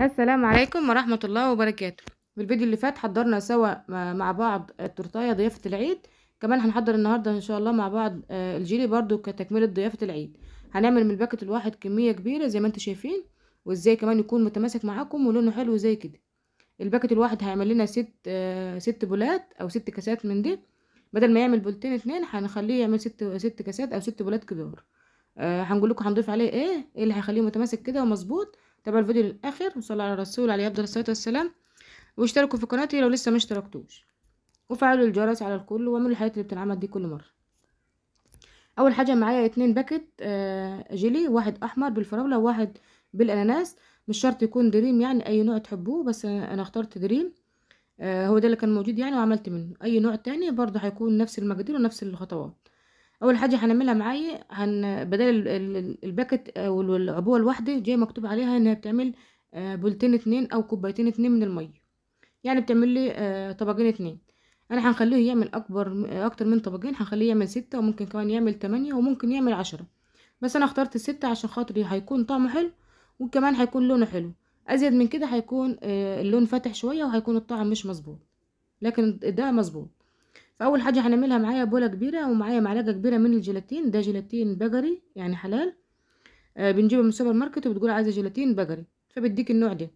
السلام عليكم ورحمة الله وبركاته في الفيديو اللي فات حضرنا سوا مع بعض التورتاية ضيافة العيد كمان هنحضر النهاردة ان شاء الله مع بعض آه، الجيلي برضو كتكملة ضيافة العيد هنعمل من الباكت الواحد كمية كبيرة زي ما انتوا شايفين وازاي كمان يكون متماسك معاكم ولونه حلو زي كده الباكت الواحد هيعمل لنا ست آه، ست بولات او ست كاسات من دي بدل ما يعمل بولتين اتنين هنخليه يعمل ست ست كاسات او ست بولات كبار آه، هنقول لكم هنضيف عليه ايه ايه اللي هيخليه متماسك كده ومظبوط تابعوا الفيديو للاخر وصلوا على الرسول عليه افضل الصلاه والسلام واشتركوا في قناتي لو لسه ما اشتركتوش وفعلوا الجرس على الكل واعملوا الحاجات اللي بتنعمل دي كل مره اول حاجه معايا اتنين باكت آه، جيلي واحد احمر بالفراوله وواحد بالاناناس مش شرط يكون دريم يعني اي نوع تحبوه بس انا اخترت دريم آه، هو ده اللي كان موجود يعني وعملت منه اي نوع تاني برضه هيكون نفس المقادير ونفس الخطوات اول حاجه هنعملها معايا هن بدل الباكت او العبوه الواحده جاي مكتوب عليها انها بتعمل آه، بولتين اتنين او كوبايتين اتنين من الميه يعني بتعمل لي آه، طبقين اتنين انا هنخليه يعمل اكبر آه، اكتر من طبقين هنخليه يعمل ستة وممكن كمان يعمل تمانية وممكن يعمل عشرة بس انا اخترت الستة عشان خاطري هيكون طعمه حلو وكمان هيكون لونه حلو ازيد من كده هيكون اللون فاتح شويه وهيكون الطعم مش مظبوط لكن ده مظبوط فاول حاجه هنعملها معايا بوله كبيره ومعايا معلقه كبيره من الجيلاتين ده جيلاتين بقري يعني حلال آه بنجيبه من السوبر ماركت وبتقول عايزه جيلاتين بقري فبديك النوع ده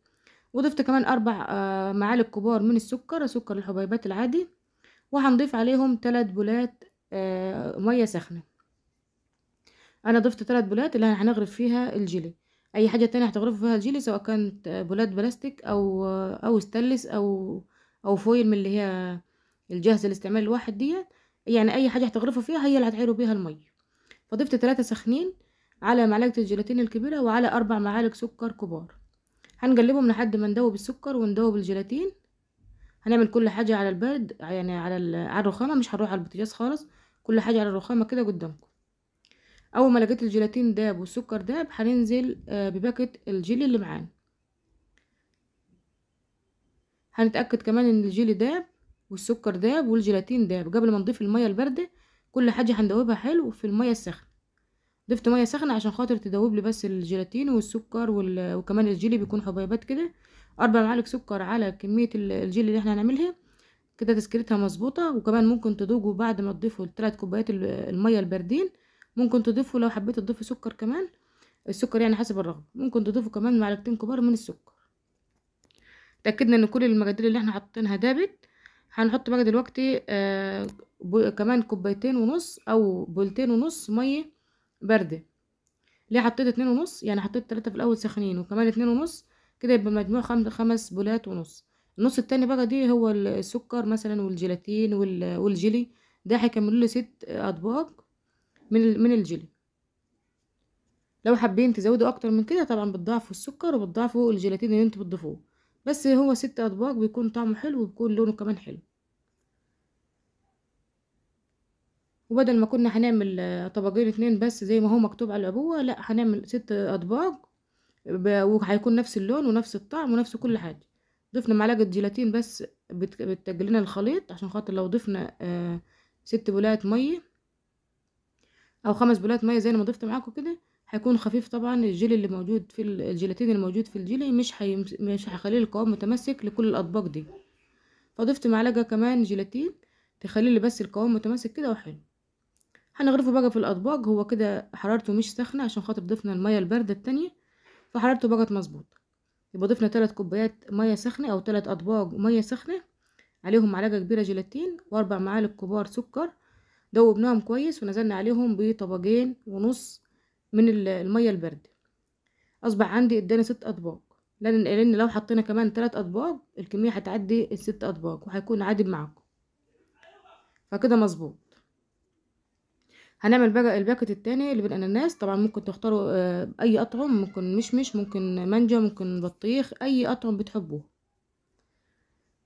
وضفت كمان اربع آه معالق كبار من السكر سكر الحبيبات العادي وهنضيف عليهم تلات بولات آه ميه سخنه انا ضفت تلات بولات اللي هنغرف فيها الجيلي اي حاجه تانية هتغرفوا فيها الجيلي سواء كانت بولات بلاستيك او آه، او استلس او او فويل من اللي هي الجاهزة الاستعمال الواحد ديت يعني أي حاجة هتغرفوا فيها هي اللي هتعيروا بيها المية فضفت تلاتة سخنين على معلقة الجيلاتين الكبيرة وعلى أربع معالق سكر كبار هنقلبهم لحد ما ندوب السكر وندوب الجيلاتين هنعمل كل حاجة على البرد يعني على على الرخامة مش هنروح على البوتاجاز خالص كل حاجة على الرخامة كده قدامكم أول ما لقيت الجيلاتين داب والسكر داب هننزل آه، بباكة الجيلي اللي معانا هنتأكد كمان إن الجيلي داب والسكر داب والجيلاتين داب قبل ما نضيف الميه البارده كل حاجه هندوبها حلو في الميه السخنه ضفت ميه سخنه عشان خاطر تدوب لي بس الجيلاتين والسكر وال... وكمان الجيلي بيكون حبيبات كده اربع معالق سكر على كميه الجيلي اللي احنا هنعملها كده تسكيرتها مظبوطه وكمان ممكن تدوجوا بعد ما تضيفوا الثلاث كوبايات الميه الباردين ممكن تضيفوا لو حبيت تضيفوا سكر كمان السكر يعني حسب الرغبه ممكن تضيفوا كمان معلقتين كبار من السكر اتاكدنا ان كل المقادير اللي احنا حاطينها دابت هنحط بقى دلوقتي آه كمان كوبايتين ونص او بولتين ونص ميه بارده ليه حطيت اتنين ونص يعني حطيت تلاتة في الاول سخنين وكمان اتنين ونص كده يبقى مجموع خمس بولات ونص النص التاني بقى دي هو السكر مثلا والجيلاتين والجيلي ده هيكملوا لي ست اطباق من من الجيلي لو حابين تزودوا اكتر من كده طبعا بتضاعفوا السكر وبتضاعفوا الجيلاتين اللي انتوا بتضيفوه بس هو ست أطباق بيكون طعمه حلو وبيكون لونه كمان حلو وبدل ما كنا هنعمل آه، طبقين اتنين بس زي ما هو مكتوب على العبوة لا هنعمل ست أطباق وهيكون نفس اللون ونفس الطعم ونفس كل حاجة ضفنا معلقة جيلاتين بس بتجلينا الخليط عشان خاطر لو ضفنا آه، ست بولات مية أو خمس بولات مية زي ما ضفت معاكم كده هيكون خفيف طبعا الجيل اللي موجود في الجيلاتين الموجود في الجيلي مش مش هيخلي القوام متمسك لكل الاطباق دي فضفت معلقه كمان جيلاتين لي بس القوام متماسك كده وحلو هنغرفه بقى في الاطباق هو كده حرارته مش سخنه عشان خاطر ضفنا الميه البارده التانية فحرارته بقت مظبوطه يبقى ضفنا ثلاث كوبايات ميه سخنه او ثلاث اطباق ميه سخنه عليهم معلقه كبيره جيلاتين واربع معالق كبار سكر دوبناهم كويس ونزلنا عليهم بطبقين ونص من المية البردة. اصبح عندي اداني ست اطباق لان لان لو حطينا كمان تلات اطباق الكميه هتعدي الست اطباق وهيكون عادل معاكم فكده مظبوط هنعمل بقى الباكت التاني اللي بالاناناس طبعا ممكن تختاروا آه، اي اطعم ممكن مشمش ممكن مانجا ممكن بطيخ اي اطعم بتحبوه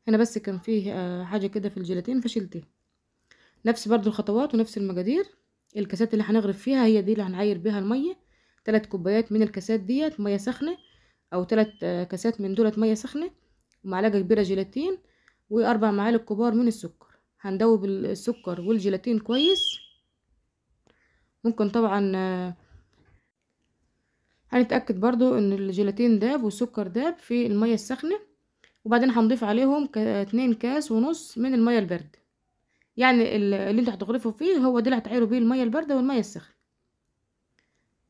هنا بس كان فيه آه، حاجه كده في الجيلاتين فشلتها نفس برضو الخطوات ونفس المقادير الكاسات اللي هنغرف فيها هي دي اللي هنعير بيها الميه تلات كوبايات من الكاسات ديت ميه سخنه او تلات آه، كاسات من دولت ميه سخنه ومعلقه كبيره جيلاتين واربع معالق كبار من السكر هندوب السكر والجيلاتين كويس ممكن طبعا آه، هنتاكد برضو ان الجيلاتين داب والسكر داب في الميه السخنه وبعدين هنضيف عليهم اتنين كاس ونص من الميه البارده يعني اللي انتوا هتغرفوا فيه هو ده اللي هتعيروا بيه الميه البارده والميه السخنه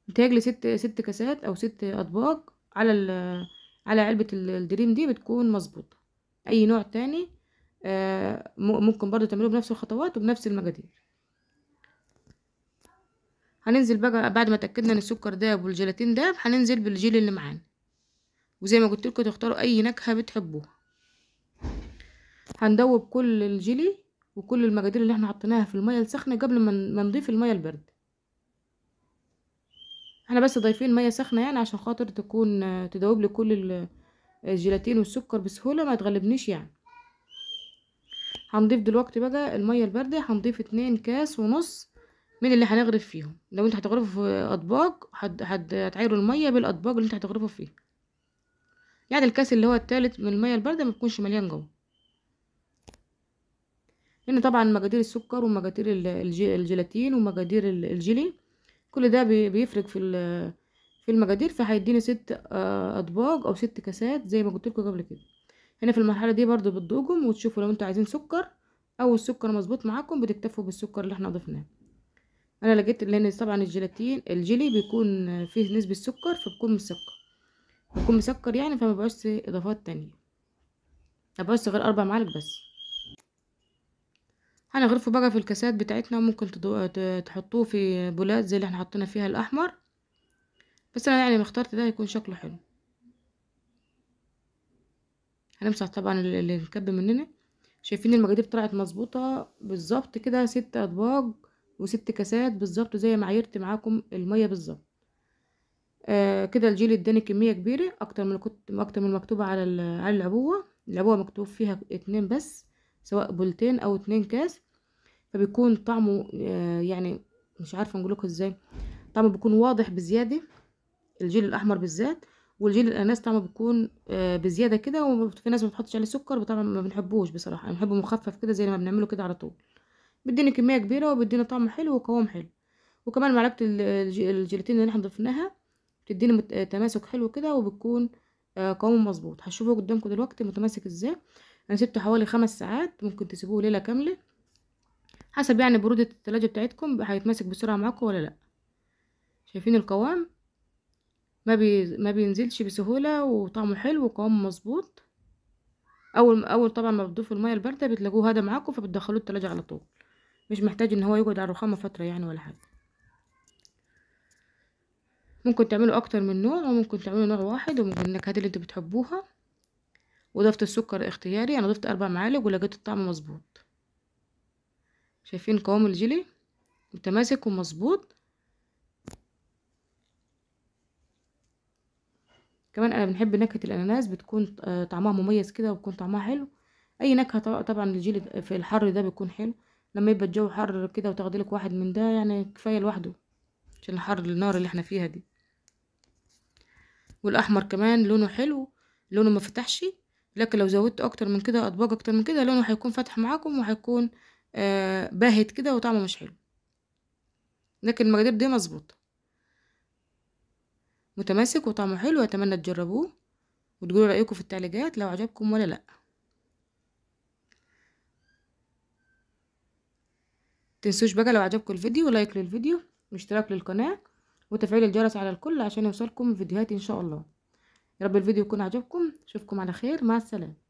بتهيألي ست ست كاسات او ست اطباق على على علبه الدريم دي بتكون مظبوطه اي نوع تاني آه، ممكن برضو تعملوه بنفس الخطوات وبنفس المقادير هننزل بقى بعد ما اتاكدنا ان السكر داب والجيلاتين داب هننزل بالجيل اللي معانا وزي ما قلت لكم تختاروا اي نكهه بتحبوها هندوب كل الجيلي وكل المقادير اللي احنا حطيناها في الميه السخنه قبل ما نضيف الميه البرد احنا بس ضايفين ميه سخنه يعني عشان خاطر تكون تدوب لي كل الجيلاتين والسكر بسهوله ما تغلبنيش يعني هنضيف دلوقتي بقى الميه البارده هنضيف اتنين كاس ونص من اللي هنغرف فيهم لو انت هتغرفوا في اطباق هتعيروا الميه بالاطباق اللي انت هتغرفوا فيها يعني الكاس اللي هو التالت من الميه البارده ما تكونش مليان جوه هنا طبعا مقادير السكر ومقادير الجيلاتين ومقادير الجيلي كل ده بيفرق في في المقادير فهيديني ست آه، اطباق او ست كاسات زي ما قلت لكم قبل كده هنا في المرحله دي برضو بتدوقهم وتشوفوا لو انتوا عايزين سكر او السكر مظبوط معاكم بتكتفوا بالسكر اللي احنا ضفناه انا لقيت لان طبعا الجيلاتين الجيلي بيكون فيه نسبه سكر فبكون مسكر بيكون مسكر يعني فما بقاش اضافات تانية ابقى غير اربع معالق بس هنغرفه بقى في الكاسات بتاعتنا وممكن تحطوه في بولات زي اللي احنا حطينا فيها الاحمر بس انا يعني اخترت ده يكون شكله حلو هنمسح طبعا اللي نكب مننا شايفين المجاديف طلعت مظبوطه بالظبط كده ست اطباق وست كاسات بالظبط زي ما عايرت معاكم الميه بالظبط آه كده الجيل اداني كميه كبيره اكتر من كنت اكتر من مكتوبة على على العبوه العبوه مكتوب فيها اتنين بس سواء بولتين او اتنين كاس فبيكون طعمه آه، يعني مش عارفه نقول لكم ازاي طعمه بيكون واضح بزياده الجيل الاحمر بالذات والجيل الاناناس طعمه بيكون آه، بزياده كده وفي ناس ما بتحطش عليه سكر طبعا ما بنحبوش بصراحه يعني بنحبه مخفف كده زي ما بنعمله كده على طول بيدينا كميه كبيره وبيدينا طعم حلو وقوام حلو وكمان معلقه الجيلاتين اللي احنا ضفناها بتديني آه، تماسك حلو كده وبتكون قوامه مظبوط هتشوفوه قدامكم دلوقتي متماسك ازاي انا سبته حوالي خمس ساعات ممكن تسيبوه ليله كامله حسب يعني برودة التلاجة بتاعتكم هيتماسك بسرعة معاكم ولا لأ شايفين القوام ما, بي... ما بينزلش بسهولة وطعمه حلو وقوامه مظبوط اول اول طبعا ما بتضيفوا الميه البارده بتلاقوه هدا معاكم فبتدخلوه التلاجة على طول مش محتاج ان هو يقعد على الرخامه فتره يعني ولا حاجه ممكن تعملوا اكتر من نوع وممكن تعملوا نوع واحد وممكن النكهات اللي انتوا بتحبوها وضفت السكر اختياري انا ضفت اربع معالق ولقيت الطعم مظبوط شايفين قوام الجيلي متماسك ومظبوط كمان انا بنحب نكهه الاناناس بتكون آه، طعمها مميز كده وبيكون طعمها حلو اي نكهه طبعا الجيلي في الحر ده بيكون حلو لما يبقى الجو حر كده وتاخدي لك واحد من ده يعني كفايه لوحده عشان الحر النار اللي احنا فيها دي والاحمر كمان لونه حلو لونه ما فتحش لكن لو زودت اكتر من كده اطباق اكتر من كده لونه هيكون فاتح معاكم وهيكون آه، باهت كده وطعمه مش حلو لكن المقادير دي مظبوطه متماسك وطعمه حلو اتمنى تجربوه وتقولوا رايكم في التعليقات لو عجبكم ولا لا تنسوش بقى لو عجبكم الفيديو لايك للفيديو واشتراك للقناه وتفعيل الجرس على الكل عشان يوصلكم فيديوهات ان شاء الله يا رب الفيديو يكون عجبكم اشوفكم على خير مع السلامه